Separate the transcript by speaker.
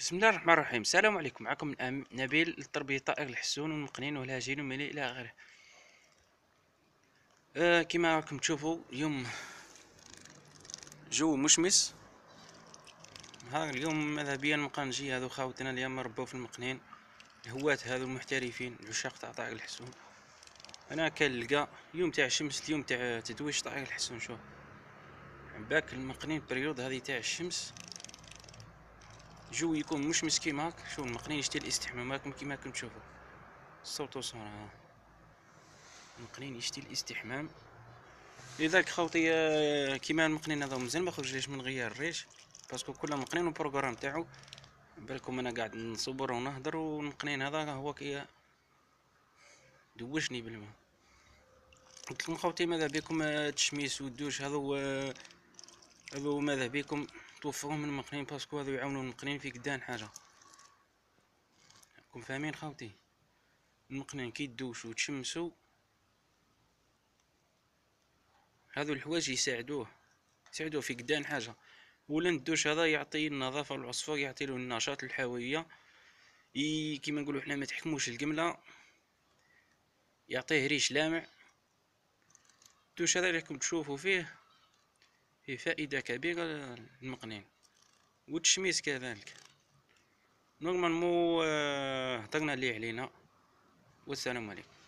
Speaker 1: بسم الله الرحمن الرحيم السلام عليكم معكم نبيل التربية طائر الحسون والمقنين والهاجين ومن الى اخره آه كما راكم تشوفوا اليوم جو مشمس نهار اليوم ماذا بيا المقنجي هذو خاوتنا اليوم ربوا في المقنين الهواة هذو المحترفين العشاق تاع طائر الحسون انا كنلقى اليوم تاع الشمس اليوم تاع تدويش طائر الحسون شوف باك المقنين بريود هذه تاع الشمس جو يكون مش مش كيما هاك شوف مقنين يشتي الاستحمام راكم كيما راكم تشوفوا الصوت والصورة ها مقنين يشتي الاستحمام لذلك خوتي آه، كيما المقنين هذا مزال ما خرجليش من غيار الريش باسكو كل مقنين والبروغرام تاعو بالكم انا قاعد نصبر ونهضر والمقنين هذا هو كي دوشني بالماء قلت لكم خوتي ماذا بكم التشميس آه، والدوش هذا هو آه، عضو ماذا بكم توفروا من المقنين باسكو هذو يعاونوا المقنين في قدان حاجه راكم فاهمين خاوتي المقنين كي تدوشوا وتشمسوا هذو الحوايج يساعدوه يساعدوه في قدان حاجه اولا الدوش هذا يعطي النظافه للعصفور يعطي له النشاط الحيويه كيما نقولوا حنا ما تحكموش القمله يعطيه ريش لامع الدوش هذا راكم تشوفوا فيه فيه فائدة كبيرة للمقنين والتشميس كذلك نورمالمون آه، هضرنا اللي علينا والسلام عليكم